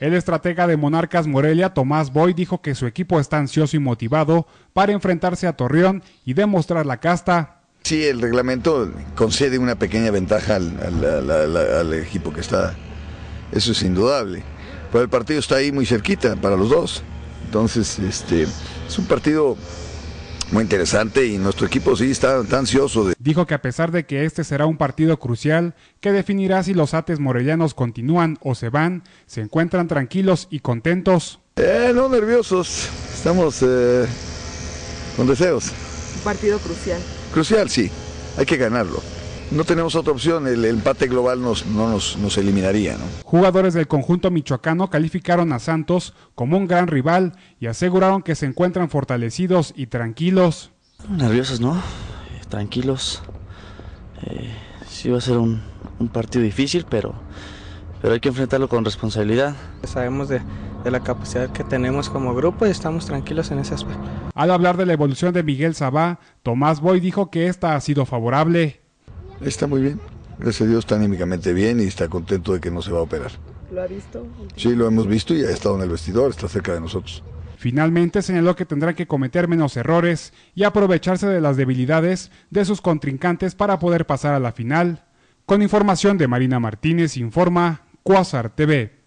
El estratega de Monarcas Morelia, Tomás Boy, dijo que su equipo está ansioso y motivado para enfrentarse a Torreón y demostrar la casta Sí, el reglamento concede una pequeña ventaja al, equipo que está. Eso es indudable. Pero el partido está ahí muy cerquita para los dos. Entonces, este, es un partido muy interesante y nuestro equipo sí está, tan ansioso. De... Dijo que a pesar de que este será un partido crucial que definirá si los ates morellanos continúan o se van, se encuentran tranquilos y contentos. Eh, no nerviosos, estamos eh, con deseos. Un partido crucial. Crucial, sí, hay que ganarlo no tenemos otra opción, el, empate global nos, no nos, eliminaría. Jugadores del conjunto michoacano calificaron a Santos como un gran rival y aseguraron que se encuentran fortalecidos y tranquilos. Nerviosos, ¿no? Tranquilos. Eh, sí va a ser un, partido difícil, pero, pero hay que enfrentarlo con responsabilidad. Sabemos de, de la capacidad que tenemos como grupo y estamos tranquilos en ese aspecto. Al hablar de la evolución de Miguel Sabá, Tomás Boy dijo que esta ha sido favorable. Está muy bien. Gracias a Dios está anímicamente bien y está contento de que no se va a operar. ¿Lo ha visto? Sí, lo hemos visto y ha estado en el vestidor, está cerca de nosotros. Finalmente señaló que tendrá que cometer menos errores y aprovecharse de las debilidades de sus contrincantes para poder pasar a la final. Con información de Marina Martínez, informa Quasar TV.